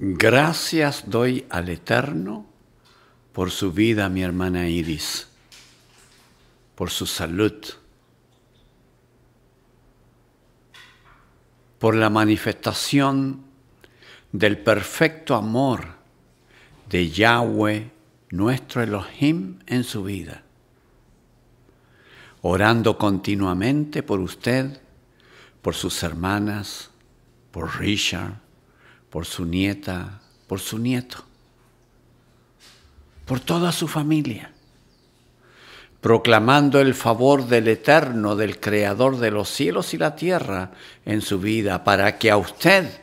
Gracias doy al Eterno por su vida, mi hermana Iris, por su salud, por la manifestación del perfecto amor de Yahweh, nuestro Elohim, en su vida, orando continuamente por usted, por sus hermanas, por Richard por su nieta, por su nieto, por toda su familia, proclamando el favor del Eterno, del Creador de los cielos y la tierra en su vida, para que a usted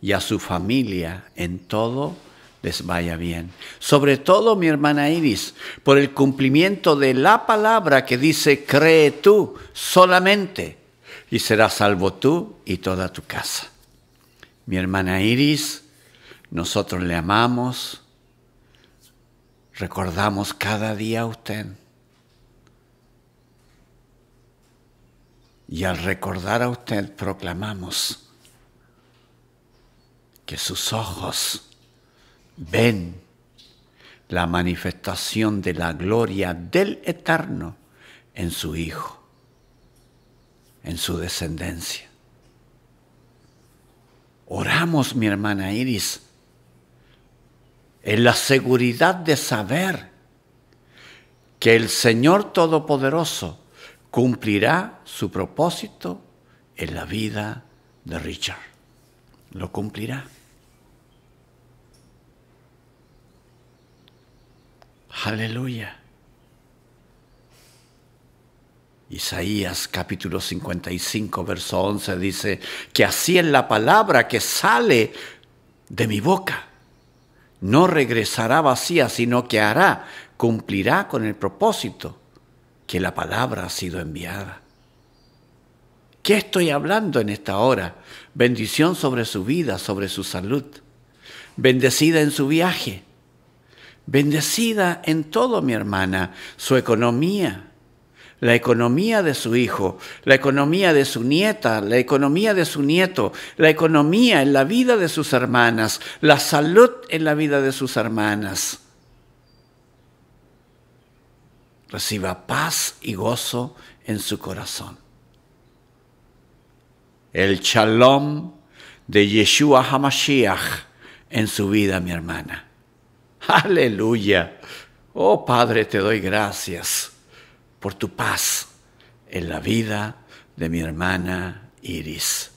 y a su familia en todo les vaya bien. Sobre todo, mi hermana Iris, por el cumplimiento de la palabra que dice, cree tú solamente y serás salvo tú y toda tu casa mi hermana Iris, nosotros le amamos, recordamos cada día a usted. Y al recordar a usted proclamamos que sus ojos ven la manifestación de la gloria del Eterno en su Hijo, en su descendencia. Oramos, mi hermana Iris, en la seguridad de saber que el Señor Todopoderoso cumplirá su propósito en la vida de Richard. Lo cumplirá. Aleluya. Isaías capítulo 55, verso 11 dice, que así es la palabra que sale de mi boca. No regresará vacía, sino que hará, cumplirá con el propósito que la palabra ha sido enviada. ¿Qué estoy hablando en esta hora? Bendición sobre su vida, sobre su salud. Bendecida en su viaje. Bendecida en todo, mi hermana, su economía, la economía de su hijo, la economía de su nieta, la economía de su nieto, la economía en la vida de sus hermanas, la salud en la vida de sus hermanas. Reciba paz y gozo en su corazón. El shalom de Yeshua Hamashiach en su vida, mi hermana. Aleluya. Oh Padre, te doy gracias por tu paz en la vida de mi hermana Iris.